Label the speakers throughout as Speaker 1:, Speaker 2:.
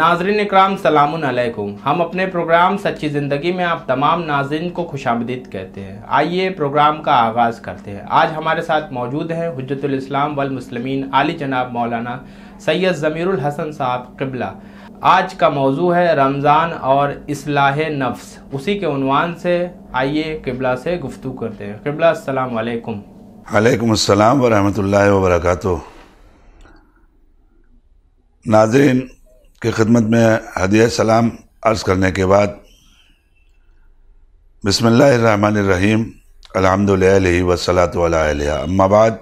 Speaker 1: नाजरन इक्राम सलामकुम हम अपने प्रोग्राम सच्ची ज़िंदगी में आप तमाम नाजरन को खुश आमदीद कहते हैं आइए प्रोग्राम का आगाज़ करते हैं आज हमारे साथ मौजूद हैं हजतम वलमसलमिन आली जनाब मौलाना सैयद ज़मीरुल हसन साहब किबला आज का मौजू है रमज़ान और असलाह नफ्स उसी के उनवान से आइए किबला से गुफ्तु करते हैं किबला अल्लाम वालेकुम वरहमल वर्क के खिदमत में हदिया सलाम अर्ज़ करने के बाद बसमीम अलहमदिल्ल वसलात अम्माबाद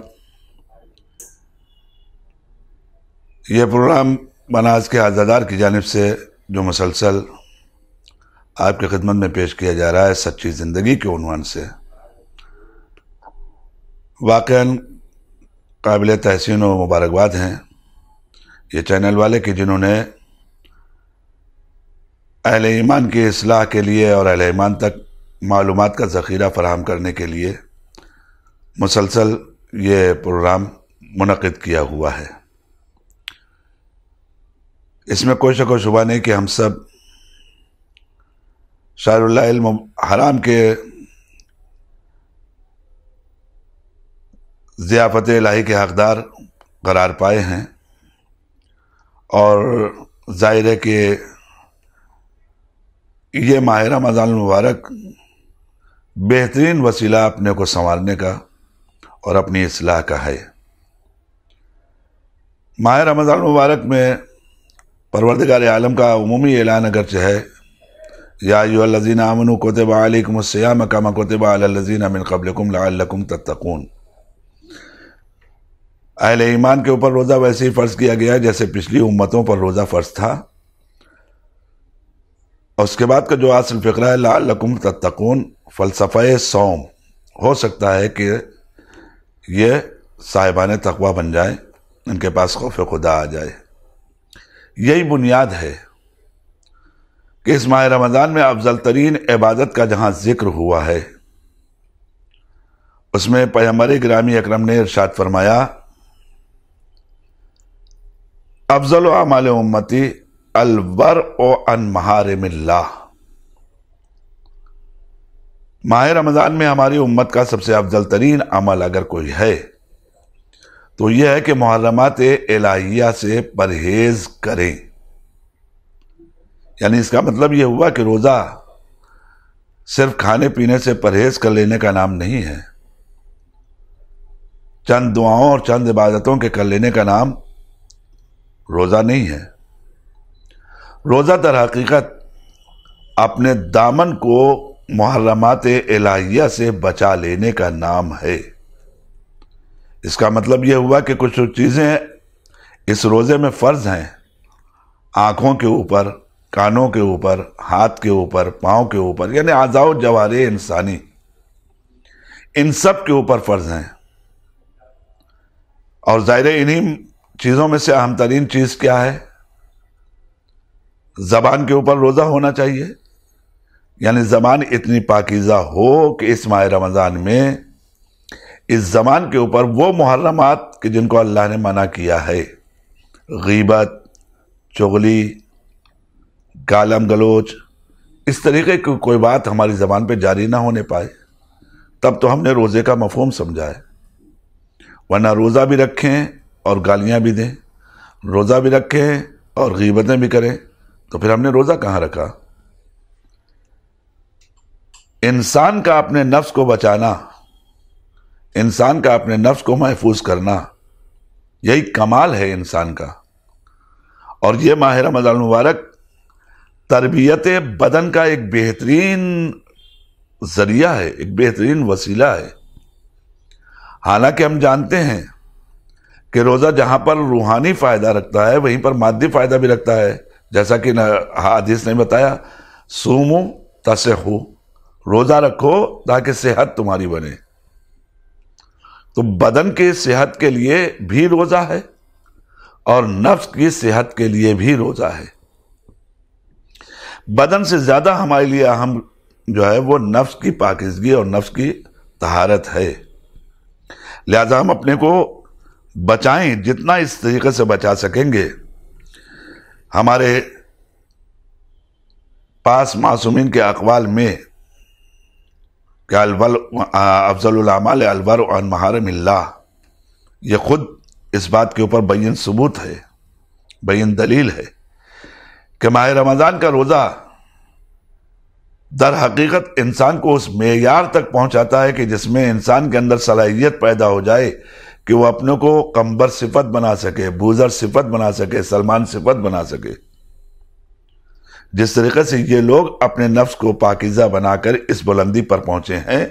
Speaker 1: यह प्रोग्राम बनाज के आज़ादार की जानब से जो मुसलसल आपके खिदमत में पेश किया जा रहा है सच्ची ज़िंदगी के ऊनवान से वाक़न काबिल तहसिन व मुबारकबाद हैं ये चैनल वाले कि जिन्होंने अहल ईमान की असलाह के लिए और अहल ईमान तक मालूम का ज़ख़ीरा फ़राहम करने के लिए मुसलसल ये प्रोग्राम मनद किया हुआ है इसमें कोई शक शुबा नहीं कि हम सब शाहरुल्ल हराम के ज़ियाफ़त लाही के हकदार करार पाए हैं और ज़ाहिर है कि ये माह रमज़ान मुबारक बेहतरीन वसीला अपने को संवारने का और अपनी असलाह का है माह रमज़ान मुबारक में परवरदगार आलम का अमूमी ऐलान अगरचे है याजीन अमन कोतब आलिकमसयाम कम कोतब अलजीन अमिन कबलकुम लाकुम तत्कून अहल ईमान के ऊपर रोज़ा वैसे ही फ़र्ज़ किया गया जैसे पिछली उम्मतों पर रोज़ा फ़र्ज़ था और उसके बाद का जो आसल फ़िक्र है ला लकुम तत्तकून फ़लसफ़ा सौम हो सकता है कि ये साहिबान तकवा बन जाए इनके पास खौफ खुदा आ जाए यही बुनियाद है कि इस माह रमज़ान में अफजल तरीन इबादत का जहाँ ज़िक्र हुआ है उसमें पैमर ग्रामी अक्रम ने इरशाद फरमाया अफजल आमाल उम्मती अलवर ओ अन महारमिल्ला माह रमज़ान में हमारी उम्मत का सबसे अफजल तरीन अमल अगर कोई है तो यह है कि मुहरमत एलाहिया से परहेज़ करें यानी इसका मतलब यह हुआ कि रोज़ा सिर्फ खाने पीने से परहेज़ कर लेने का नाम नहीं है चंद दुआओं और चंद इबादतों के कर लेने का नाम रोज़ा नहीं है रोज़ा तर हकीकत अपने दामन को मुहर्रमात एलाहिया से बचा लेने का नाम है इसका मतलब यह हुआ कि कुछ चीज़ें इस रोज़े में फ़र्ज़ हैं आँखों के ऊपर कानों के ऊपर हाथ के ऊपर पाँव के ऊपर यानी आज़ाओ जवार इंसानी इन सब के ऊपर फ़र्ज़ हैं और ज़ाहिर इन्हीं चीज़ों में से अहम तरीन चीज़ क्या है ज़बान के ऊपर रोज़ा होना चाहिए यानी ज़बान इतनी पाकिज़ा हो कि इस माह रमज़ान में इस ज़बान के ऊपर वो मुहर्रमात कि जिनको अल्लाह ने मना किया है गीबत चुगली गालम गलोच इस तरीके की कोई बात हमारी ज़बान पे जारी ना होने पाए तब तो हमने रोज़े का मफहम समझा है वरना रोज़ा भी रखें और गालियाँ भी दें रोज़ा भी रखें और गीबतें भी करें तो फिर हमने रोज़ा कहाँ रखा इंसान का अपने नफ्स को बचाना इंसान का अपने नफ्स को महफूज करना यही कमाल है इंसान का और ये माहिर रमज़ान मुबारक तरबियत बदन का एक बेहतरीन ज़रिया है एक बेहतरीन वसीला है हालांकि हम जानते हैं कि रोज़ा जहाँ पर रूहानी फ़ायदा रखता है वहीं पर मादी फ़ायदा भी रखता है जैसा कि हादिस ने बताया सोमो तसे हो रोज़ा रखो ताकि सेहत तुम्हारी बने तो बदन की सेहत के लिए भी रोज़ा है और नफ्स की सेहत के लिए भी रोज़ा है बदन से ज़्यादा हमारे लिए अहम जो है वो नफ्स की पाकिजगी और नफ्स की तहारत है लिहाजा हम अपने को बचाएं जितना इस तरीके से बचा सकेंगे हमारे पास मासूमिन के अकवाल में क्या अलवल अलवर अन महारम ये ख़ुद इस बात के ऊपर बैन सबूत है बैन दलील है कि माह रमज़ान का रोज़ा दर हकीकत इंसान को उस मैार तक पहुंचाता है कि जिसमें इंसान के अंदर सलाहियत पैदा हो जाए कि वो अपने को कंबर सिफत बना सके बूजर सिफत बना सके सलमान सिफत बना सके जिस तरीके से ये लोग अपने नफ्स को पाकिजा बनाकर इस बुलंदी पर पहुंचे हैं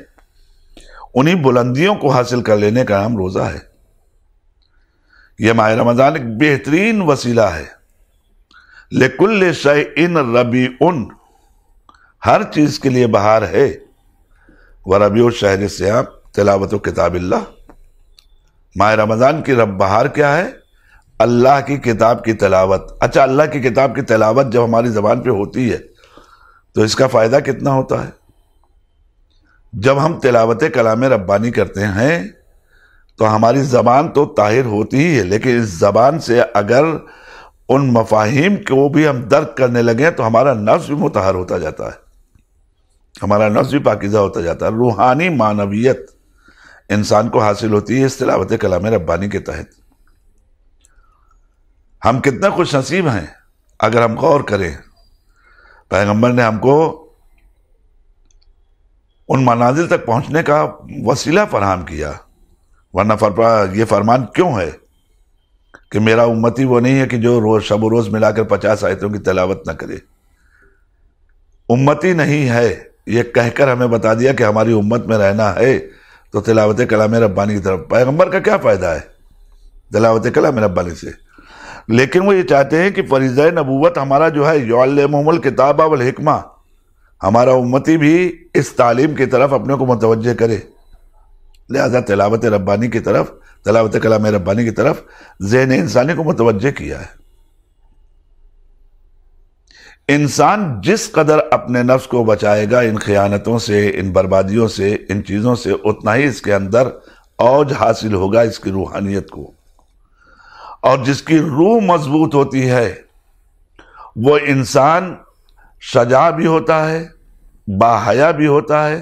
Speaker 1: उन्हीं बुलंदियों को हासिल कर लेने का नाम रोज़ा है यह माह रमज़ान एक बेहतरीन वसीला है लेकुल शय इन रबी उन हर चीज़ के लिए बहार है व रबी और शहर से आप तिलावत किताबिल्ला माह रमज़ान की रब बहार क्या है अल्लाह की किताब की तलावत अच्छा अल्लाह की किताब की तलावत जब हमारी ज़बान पे होती है तो इसका फ़ायदा कितना होता है जब हम तिलावत कलाम रब्बानी करते हैं तो हमारी ज़बान तो ताहिर होती ही है लेकिन इस ज़बान से अगर उन मफाहिम को भी हम दर्द करने लगे तो हमारा नफ्स भी मुतहर होता जाता है हमारा नफ्स भी पाकिज़ा होता जाता है रूहानी मानवीयत इंसान को हासिल होती है इस तिलावत कलाम रब्बानी के तहत हम कितना खुश नसीब हैं अगर हम गौर करें पैगंबर ने हमको उन मनाजिल तक पहुंचने का वसीला फरहम किया वरना फर ये फरमान क्यों है कि मेरा उम्मती वो नहीं है कि जो रोज़ शब रोज़ मिलाकर पचास आयतों की तलावत न करे उम्मती नहीं है ये कहकर हमें बता दिया कि हमारी उम्मत में रहना है तो तिलावत कलाम रब्बानी की तरफ पैगम्बर का क्या फ़ायदा है तिलावत कलाम रब्बानी से लेकिन वो ये चाहते हैं कि फरीज़ नबूवत हमारा जो है योमल किताब हमारा उम्मती भी इस तालीम की तरफ अपने को मतवजह करे लिहाजा तिलावत रब्बानी की तरफ तलावत कलाम रब्बानी की तरफ जहन इंसानी को मतवज किया है इंसान जिस कदर अपने नफ्स को बचाएगा इन खयानतों से इन बर्बादियों से इन चीज़ों से उतना ही इसके अंदर औज हासिल होगा इसकी रूहानियत को और जिसकी रूह मजबूत होती है वो इंसान शजा भी होता है बाहया भी होता है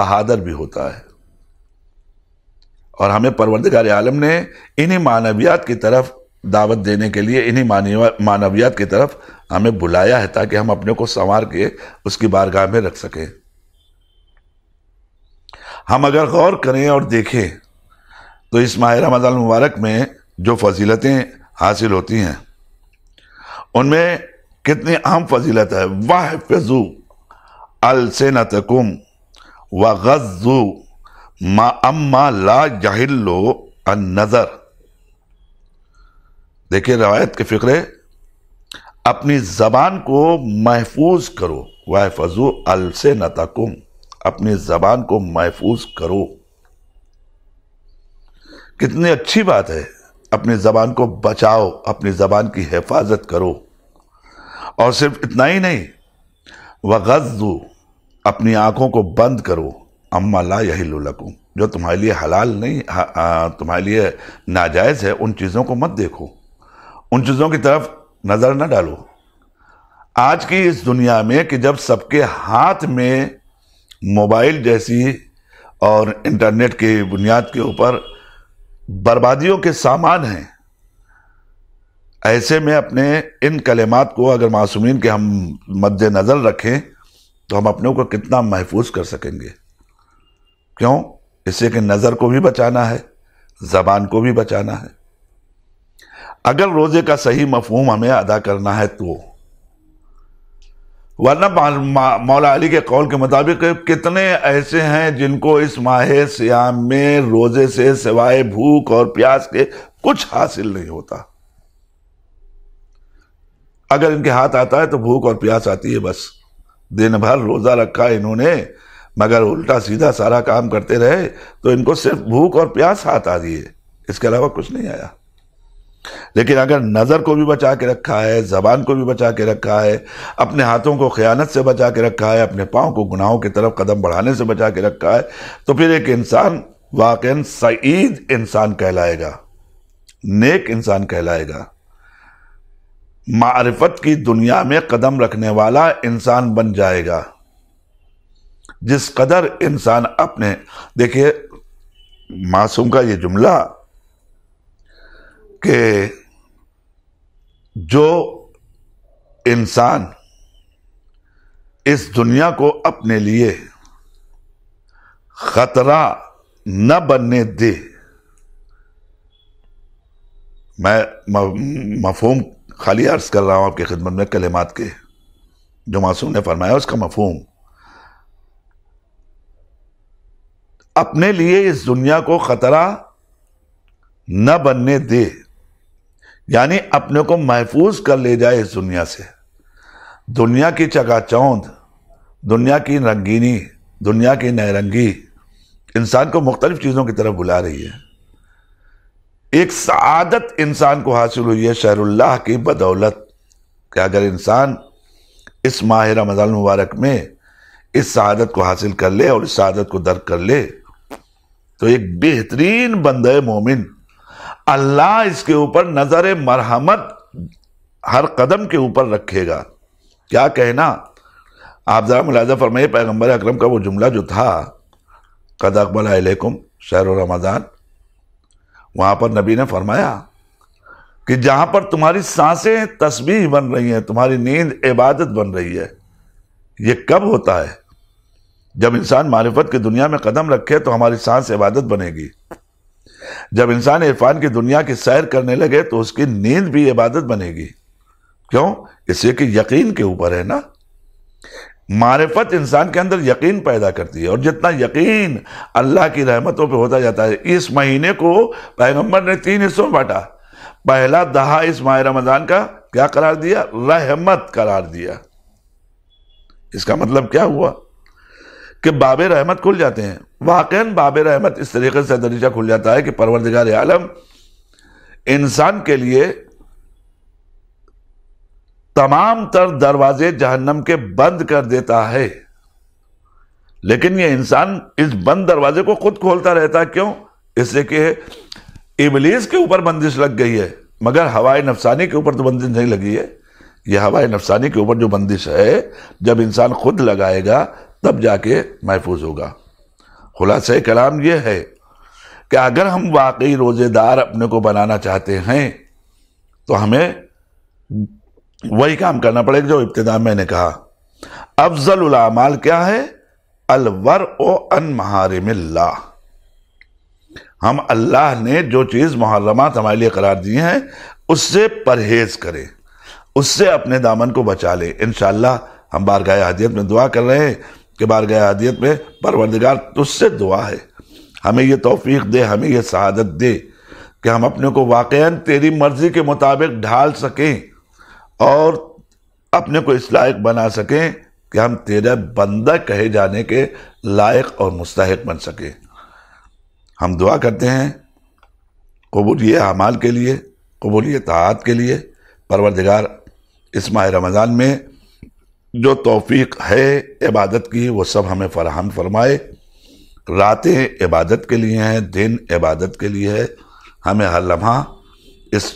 Speaker 1: बहादुर भी होता है और हमें परवरदगार आलम ने इन्हीं मानवियात की तरफ दावत देने के लिए इन्हीं मानवियात की तरफ हमें बुलाया है ताकि हम अपने को संवार के उसकी बारगाह में रख सकें हम अगर गौर करें और देखें तो इस माह रमज़ान मुबारक में जो फजीलतें हासिल होती हैं उनमें कितनी अहम फजीलत है वाह फजू अलसेना तकुम व गज़ू मा अम्मा ला जाहिल्लो अन नज़र देखिए रवायत के फ़िक्रे अपनी ज़बान को महफूज करो वाह फजू अल से नतकुम अपनी ज़बान को महफूज करो कितनी अच्छी बात है अपनी ज़बान को बचाओ अपनी ज़बान की हिफाजत करो और सिर्फ इतना ही नहीं वह गज़ू अपनी आँखों को बंद करो अम्मा ला यही जो तुम्हारे लिए हलाल नहीं तुम्हारे लिए नाजायज़ है उन चीज़ों को मत देखो उन चीज़ों की तरफ नज़र न डालो आज की इस दुनिया में कि जब सबके हाथ में मोबाइल जैसी और इंटरनेट के बुनियाद के ऊपर बर्बादियों के सामान हैं ऐसे में अपने इन कलेमात को अगर मासूमीन के हम मद्देनज़र रखें तो हम अपने को कितना महफूज कर सकेंगे क्यों इससे कि नज़र को भी बचाना है ज़बान को भी बचाना है अगर रोज़े का सही मफहम हमें अदा करना है तो वरना मौला अली के कौल के मुताबिक कितने ऐसे हैं जिनको इस माह सियाम में रोज़े से सिवाय भूख और प्यास के कुछ हासिल नहीं होता अगर इनके हाथ आता है तो भूख और प्यास आती है बस दिन भर रोज़ा रखा इन्होंने मगर उल्टा सीधा सारा काम करते रहे तो इनको सिर्फ भूख और प्यास हाथ आ रही है इसके अलावा कुछ नहीं आया लेकिन अगर नज़र को भी बचा के रखा है ज़बान को भी बचा के रखा है अपने हाथों को ख़यानत से बचा के रखा है अपने पाँव को गुनाहों की तरफ कदम बढ़ाने से बचा के रखा है तो फिर एक इंसान वाक़ सईद इंसान कहलाएगा नेक इंसान कहलाएगा मारफत की दुनिया में कदम रखने वाला इंसान बन जाएगा जिस कदर इंसान अपने देखिए मासूम का ये जुमला कि जो इंसान इस दुनिया को अपने लिए खतरा न बनने दे मैं मफहूम खाली अर्ज कर रहा हूँ आपकी खिदमत में कलेमात के जो मासूम ने फरमाया उसका मफहूम अपने लिए इस दुनिया को खतरा न बनने दे यानी अपने को महफूज कर ले जाए इस दुनिया से दुनिया की चकाचौंध दुनिया की रंगीनी दुनिया की नरंगी इंसान को मुख्तलिफ चीज़ों की तरफ बुला रही है एक सदत इंसान को हासिल हुई है शहरुल्लाह की बदौलत कि अगर इंसान इस माह रमज़ान मुबारक में इस शहादत को हासिल कर ले और इस शहादत को दर्ज कर ले तो एक बेहतरीन बंद मोमिन अल्लाह इसके ऊपर नजर मरहमत हर कदम के ऊपर रखेगा क्या कहना आप ज़रा मुलाजा फरमाइए पैगम्बर अक्रम का वो जुमला जो था कद अकबल अलैकुम शहर रमज़ान वहाँ पर नबी ने फरमाया कि जहाँ पर तुम्हारी सांसें तस्बीह बन रही हैं तुम्हारी नींद इबादत बन रही है ये कब होता है जब इंसान मारिफत की दुनिया में कदम रखे तो हमारी सांस इबादत बनेगी जब इंसान इरफान की दुनिया की सैर करने लगे तो उसकी नींद भी इबादत बनेगी क्यों इसलिए कि यकीन के ऊपर है ना मारफत इंसान के अंदर यकीन पैदा करती है और जितना यकीन अल्लाह की रहमतों पे होता जाता है इस महीने को पैगंबर ने तीन हिस्सों में बांटा पहला दहा इस माह रमज़ान का क्या करार दिया रहमत करार दिया इसका मतलब क्या हुआ कि बाब रहमत खुल जाते हैं वाक़ बाब रहमत इस तरीके से दरीजा खुल जाता है कि परवरदिगार आलम इंसान के लिए तमाम तर दरवाजे जहन्नम के बंद कर देता है लेकिन ये इंसान इस बंद दरवाजे को खुद खोलता रहता है क्यों इससे कि इबलीस के ऊपर बंदिश लग गई है मगर हवाए नफसानी के ऊपर तो बंदिश नहीं लगी है यह हवाए नफसानी के ऊपर जो बंदिश है जब इंसान खुद लगाएगा तब जाके महफूज होगा खुलास कलाम यह है कि अगर हम वाकई रोज़ेदार अपने को बनाना चाहते हैं तो हमें वही काम करना पड़ेगा जो इब्तदा मैंने कहा अफजल उलामाल क्या है अलवर ओ अन महारमिल्ला हम अल्लाह ने जो चीज़ मुहर्रमात हमारे लिए करार दी हैं उससे परहेज़ करें उससे अपने दामन को बचा लें इन हम बारगाह हदियत में दुआ कर रहे हैं के बार गया आदियत में परवरदिगार तुझसे दुआ है हमें यह तोफ़ी दे हमें यह शहादत दे कि हम अपने को वाकया तेरी मर्ज़ी के मुताबिक ढाल सकें और अपने को इस लायक बना सकें कि हम तेरे बंदा कहे जाने के लायक और मुस्तक बन सकें हम दुआ करते हैं कबूलिए अमाल के लिए कबूलिए तहत के लिए परवरदिगार इस माह रमज़ान में जो तौफीक है इबादत की वो सब हमें फराहम फरमाए रातें इबादत के लिए हैं दिन इबादत के लिए है हमें हर लम्हा इस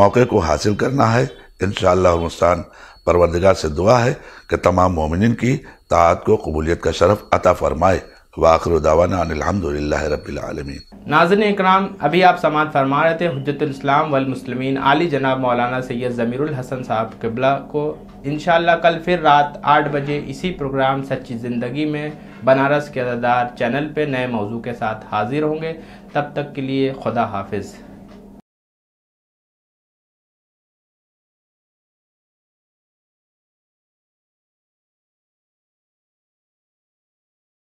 Speaker 1: मौके को हासिल करना है इन शान परवरदिगार से दुआ है कि तमाम मोमिन की तात को कबूलियत का शरफ अता फरमाए वाखर नाजन इक्राम अभी आप समात फरमा रहे थे हजतलाम वलमसलमिन आली जनाब मौलाना सैयद जमीर हसन साहब किबला को इन कल फिर रात आठ बजे इसी प्रोग्राम सच्ची ज़िंदगी में बनारस के अदादार चैनल पर नए मौजू के साथ हाजिर होंगे तब तक के लिए खुदा हाफिज़